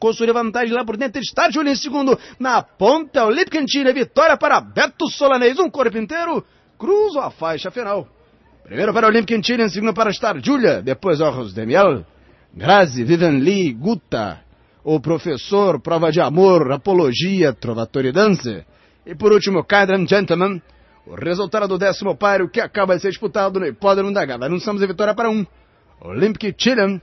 conseguiu vantagem lá por dentro. Estádio em segundo. Na ponta, o Chile Vitória para Beto Solanês. Um corpo inteiro. Cruza a faixa final. Primeiro para o Lipkentine, em segundo para Julia, Depois Orros Demiel. Grazi, Vivian Lee, Guta. O professor, prova de amor, apologia, trovatore dança. E por último, Kaidan Gentleman. O resultado do décimo páreo que acaba de ser disputado no hipódromo da Gava. Anunciamos a vitória para um. Olympic Chile.